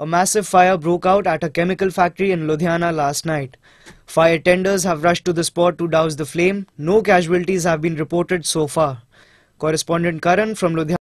A massive fire broke out at a chemical factory in Ludhiana last night. Fire tenders have rushed to the spot to douse the flame. No casualties have been reported so far. Correspondent Karan from Ludhiana.